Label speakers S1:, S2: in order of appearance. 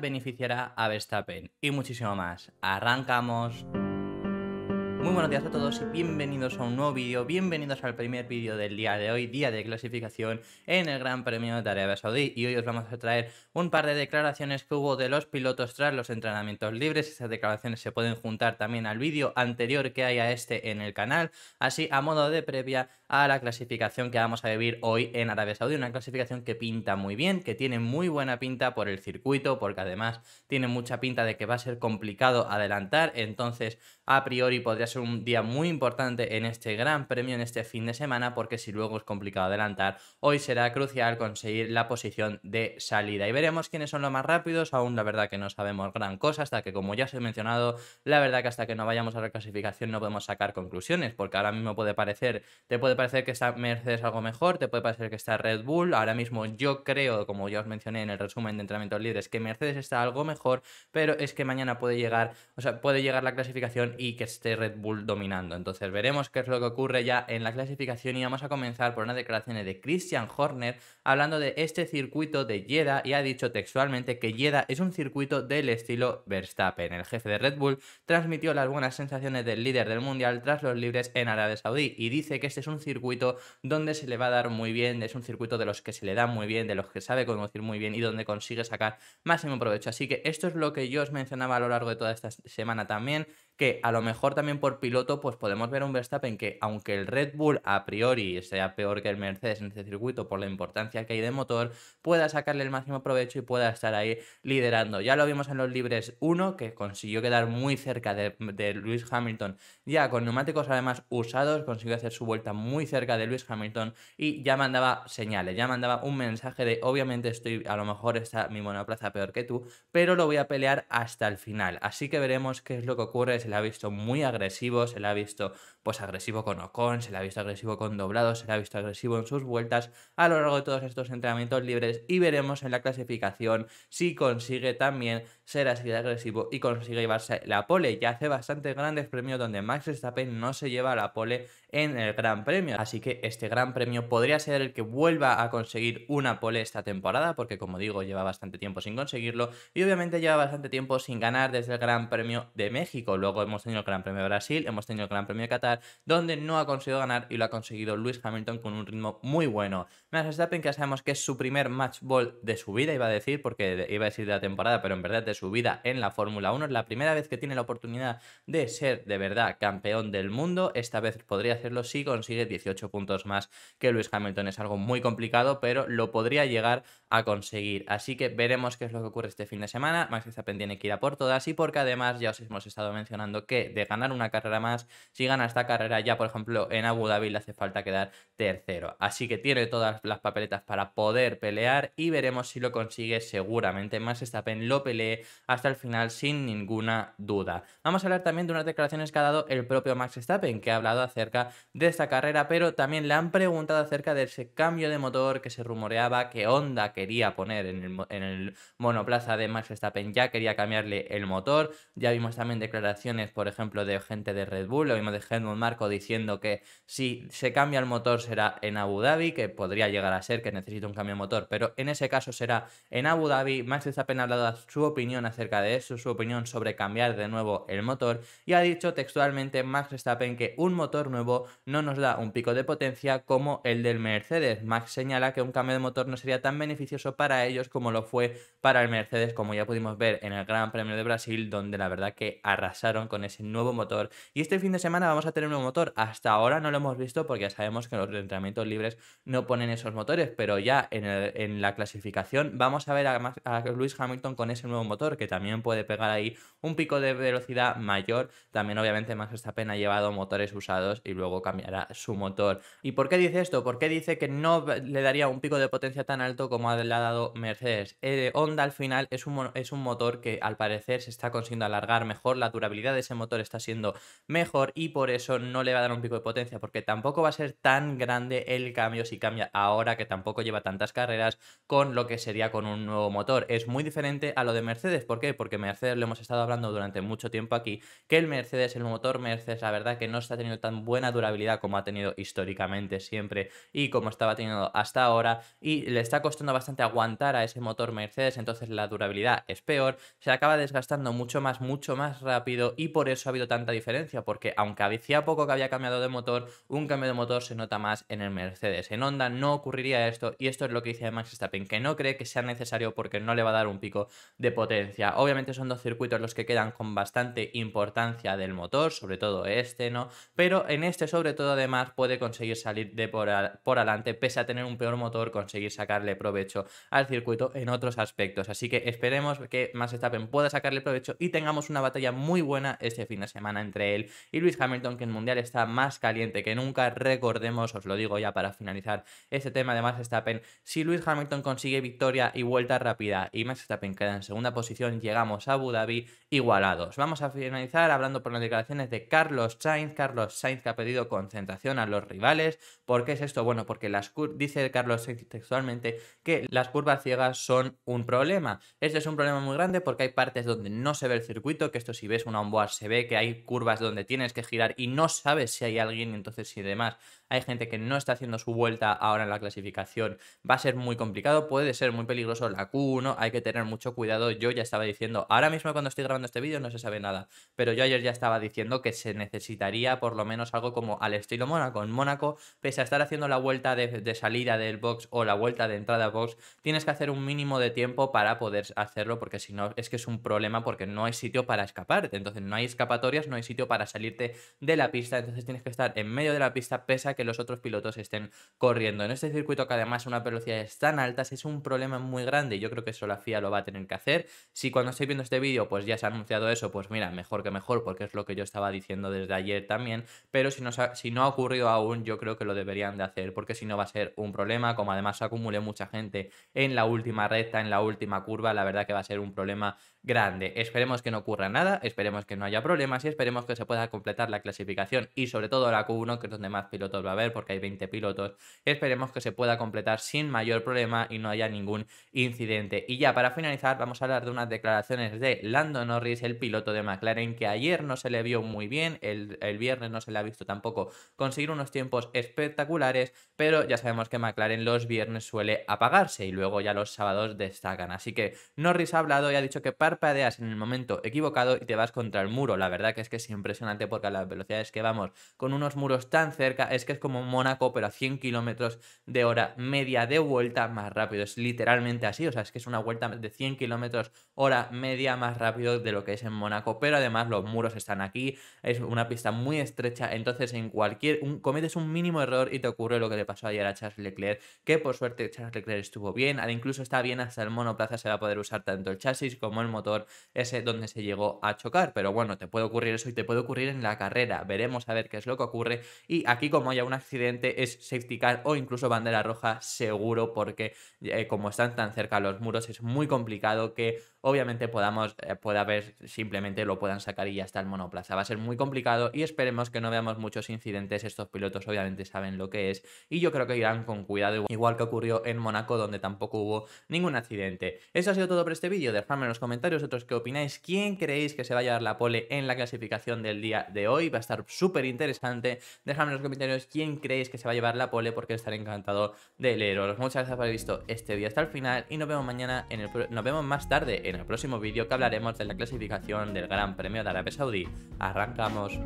S1: beneficiará a Verstappen y muchísimo más. Arrancamos. Muy buenos días a todos y bienvenidos a un nuevo vídeo, bienvenidos al primer vídeo del día de hoy, día de clasificación en el Gran Premio de Arabia Saudí y hoy os vamos a traer un par de declaraciones que hubo de los pilotos tras los entrenamientos libres, esas declaraciones se pueden juntar también al vídeo anterior que hay a este en el canal, así a modo de previa a la clasificación que vamos a vivir hoy en Arabia Saudí, una clasificación que pinta muy bien, que tiene muy buena pinta por el circuito, porque además tiene mucha pinta de que va a ser complicado adelantar, entonces a priori podría ser un día muy importante en este gran premio, en este fin de semana, porque si luego es complicado adelantar, hoy será crucial conseguir la posición de salida. Y veremos quiénes son los más rápidos, aún la verdad que no sabemos gran cosa, hasta que como ya os he mencionado, la verdad que hasta que no vayamos a la clasificación no podemos sacar conclusiones, porque ahora mismo puede parecer, te puede parecer que está Mercedes algo mejor, te puede parecer que está Red Bull, ahora mismo yo creo, como ya os mencioné en el resumen de entrenamientos libres, que Mercedes está algo mejor, pero es que mañana puede llegar, o sea, puede llegar la clasificación y que esté Red Bull dominando. Entonces veremos qué es lo que ocurre ya en la clasificación y vamos a comenzar por unas declaraciones de Christian Horner hablando de este circuito de Jeddah y ha dicho textualmente que Jeddah es un circuito del estilo Verstappen. El jefe de Red Bull transmitió las buenas sensaciones del líder del mundial tras los libres en Arabia Saudí y dice que este es un circuito donde se le va a dar muy bien, es un circuito de los que se le da muy bien, de los que sabe conducir muy bien y donde consigue sacar máximo provecho. Así que esto es lo que yo os mencionaba a lo largo de toda esta semana también, que a lo mejor también por piloto, pues podemos ver un Verstappen que, aunque el Red Bull a priori sea peor que el Mercedes en este circuito por la importancia que hay de motor, pueda sacarle el máximo provecho y pueda estar ahí liderando. Ya lo vimos en los libres 1, que consiguió quedar muy cerca de, de Hamilton, ya con neumáticos además usados, consiguió hacer su vuelta muy cerca de luis Hamilton y ya mandaba señales, ya mandaba un mensaje de obviamente estoy, a lo mejor está mi monoplaza peor que tú, pero lo voy a pelear hasta el final. Así que veremos qué es lo que ocurre, si la visto muy agresivo, se le ha visto pues agresivo con Ocon, se le ha visto agresivo con doblado, se le ha visto agresivo en sus vueltas a lo largo de todos estos entrenamientos libres y veremos en la clasificación si consigue también ser así de agresivo y consigue llevarse la pole. Ya hace bastantes grandes premios donde Max Verstappen no se lleva la pole en el Gran Premio, así que este Gran Premio podría ser el que vuelva a conseguir una pole esta temporada, porque como digo lleva bastante tiempo sin conseguirlo y obviamente lleva bastante tiempo sin ganar desde el Gran Premio de México. Luego hemos tenido el Gran Premio de Brasil, hemos tenido el Gran Premio de Qatar, donde no ha conseguido ganar y lo ha conseguido Luis Hamilton con un ritmo muy bueno. Max Verstappen, que ya sabemos que es su primer match ball de su vida, iba a decir, porque iba a decir de la temporada, pero en verdad de su vida en la Fórmula 1. Es la primera vez que tiene la oportunidad de ser de verdad campeón del mundo. Esta vez podría hacerlo si consigue 18 puntos más que Luis Hamilton. Es algo muy complicado, pero lo podría llegar a conseguir. Así que veremos qué es lo que ocurre este fin de semana. Max Verstappen tiene que ir a por todas y porque además ya os hemos estado mencionando que de ganar una carrera más, si gana esta carrera ya, por ejemplo, en Abu Dhabi le hace falta quedar tercero. Así que tiene todas las papeletas para poder pelear y veremos si lo consigue seguramente. Max Stappen lo pelee hasta el final sin ninguna duda. Vamos a hablar también de unas declaraciones que ha dado el propio Max Stappen que ha hablado acerca de esta carrera, pero también le han preguntado acerca de ese cambio de motor que se rumoreaba que Honda quería poner en el, monoplaza de Max Stappen, Ya quería cambiarle el motor. Ya vimos también declaraciones por por ejemplo, de gente de Red Bull, lo vimos de Helmut Marco diciendo que si se cambia el motor será en Abu Dhabi, que podría llegar a ser que necesita un cambio de motor, pero en ese caso será en Abu Dhabi. Max Verstappen ha dado su opinión acerca de eso, su opinión sobre cambiar de nuevo el motor y ha dicho textualmente Max Verstappen que un motor nuevo no nos da un pico de potencia como el del Mercedes. Max señala que un cambio de motor no sería tan beneficioso para ellos como lo fue para el Mercedes, como ya pudimos ver en el Gran Premio de Brasil, donde la verdad que arrasaron con ese nuevo motor. Y este fin de semana vamos a tener un nuevo motor. Hasta ahora no lo hemos visto porque ya sabemos que los entrenamientos libres no ponen esos motores, pero ya en, la clasificación vamos a ver a, a Luis Hamilton con ese nuevo motor que también puede pegar ahí un pico de velocidad mayor. También obviamente Max Verstappen ha llevado motores usados y luego cambiará su motor. ¿Y por qué dice esto? ¿Por qué dice que no le daría un pico de potencia tan alto como ha dado Mercedes? Eh, Honda al final es un, es un motor que al parecer se está consiguiendo alargar mejor la durabilidad de ese motor está siendo mejor y por eso no le va a dar un pico de potencia, porque tampoco va a ser tan grande el cambio si cambia ahora que tampoco lleva tantas carreras con lo que sería con un nuevo motor. Es muy diferente a lo de Mercedes, ¿por qué? Porque Mercedes lo hemos estado hablando durante mucho tiempo aquí, que el Mercedes, el motor Mercedes, la verdad que no está teniendo tan buena durabilidad como ha tenido históricamente siempre y como estaba teniendo hasta ahora y le está costando bastante aguantar a ese motor Mercedes, entonces la durabilidad es peor, se acaba desgastando mucho más, mucho más rápido y por eso ha habido tanta diferencia, porque aunque hacía poco que había cambiado de motor, un cambio de motor se nota más en el Mercedes. En Honda no ocurriría esto, y esto es lo que dice Max Verstappen, que no cree que sea necesario porque no le va a dar un pico de potencia. Obviamente son dos circuitos los que quedan con bastante importancia del motor, sobre todo este, ¿no? Pero en este, sobre todo, además, puede conseguir salir de por, adelante, pese a tener un peor motor, conseguir sacarle provecho al circuito en otros aspectos. Así que esperemos que Max Verstappen pueda sacarle provecho y tengamos una batalla muy buena ese fin de semana entre él y Luis Hamilton, que el Mundial está más caliente que nunca. Recordemos, os lo digo ya para finalizar este tema de Max Stappen, si Luis Hamilton consigue victoria y vuelta rápida y Max Stappen queda en segunda posición, llegamos a Abu Dhabi igualados. Vamos a finalizar hablando por las declaraciones de Carlos Sainz. Carlos Sainz que ha pedido concentración a los rivales. ¿Por qué es esto? Bueno, porque las dice Carlos Sainz textualmente que las curvas ciegas son un problema. Este es un problema muy grande porque hay partes donde no se ve el circuito, que esto si ves una onboard se se ve que hay curvas donde tienes que girar y no sabes si hay alguien, entonces y demás hay gente que no está haciendo su vuelta ahora en la clasificación, va a ser muy complicado, puede ser muy peligroso la Q1, hay que tener mucho cuidado, yo ya estaba diciendo, ahora mismo cuando estoy grabando este vídeo no se sabe nada, pero yo ayer ya estaba diciendo que se necesitaría por lo menos algo como al estilo Mónaco, en Mónaco, pese a estar haciendo la vuelta de, salida del box o la vuelta de entrada box, tienes que hacer un mínimo de tiempo para poder hacerlo, porque si no es que es un problema porque no hay sitio para escaparte, entonces no hay escapatorias, no hay sitio para salirte de la pista, entonces tienes que estar en medio de la pista, pese a que los otros pilotos estén corriendo. En este circuito que además velocidad es tan alta es un problema muy grande yo creo que eso la FIA lo va a tener que hacer. Si cuando estoy viendo este vídeo pues ya se ha anunciado eso, pues mira, mejor que mejor porque es lo que yo estaba diciendo desde ayer también, pero si no, si no ha ocurrido aún yo creo que lo deberían de hacer porque si no va a ser un problema, como además se acumule mucha gente en la última recta, en la última curva, la verdad que va a ser un problema grande. Esperemos que no ocurra nada, esperemos que no haya problemas y esperemos que se pueda completar la clasificación y sobre todo la Q1 que es donde más pilotos va a haber porque hay 20 pilotos. Esperemos que se pueda completar sin mayor problema y no haya ningún incidente. Y ya para finalizar vamos a hablar de unas declaraciones de Lando Norris, el piloto de McLaren, que ayer no se le vio muy bien, el, el viernes no se le ha visto tampoco conseguir unos tiempos espectaculares, pero ya sabemos que McLaren los viernes suele apagarse y luego ya los sábados destacan. Así que Norris ha hablado y ha dicho que parpadeas en el momento equivocado y te vas contra el muro. La verdad que es que es impresionante porque a las velocidades que vamos con unos muros tan cerca es que es como Mónaco, pero a 100 kilómetros de hora media de vuelta más rápido. Es literalmente así, o sea, es que es una vuelta de 100 kilómetros hora media más rápido de lo que es en Mónaco, pero además los muros están aquí, es una pista muy estrecha, entonces en cualquier, un, cometes un mínimo error y te ocurre lo que le pasó ayer a Charles Leclerc, que por suerte Charles Leclerc estuvo bien, incluso está bien hasta el monoplaza, se va a poder usar tanto el chasis como el motor ese donde se llegó a chocar, pero bueno, te puede ocurrir eso y te puede ocurrir en la carrera, veremos a ver qué es lo que ocurre y aquí como ya un accidente es safety car o incluso bandera roja seguro porque eh, como están tan cerca los muros es muy complicado que obviamente podamos, eh, pueda haber, simplemente lo puedan sacar y ya está el monoplaza. Va a ser muy complicado y esperemos que no veamos muchos incidentes. Estos pilotos obviamente saben lo que es y yo creo que irán con cuidado, igual que ocurrió en Mónaco, donde tampoco hubo ningún accidente. Eso ha sido todo por este vídeo. Dejadme en los comentarios otros qué opináis, quién creéis que se va a llevar la pole en la clasificación del día de hoy. Va a estar súper interesante. Dejadme en los comentarios quién creéis que se va a llevar la pole porque estaré encantado de leeros. Muchas gracias por haber visto este vídeo hasta el final y nos vemos mañana en el... Nos vemos más tarde en en el próximo vídeo que hablaremos de la clasificación del Gran Premio de Arabia Saudí. ¡Arrancamos!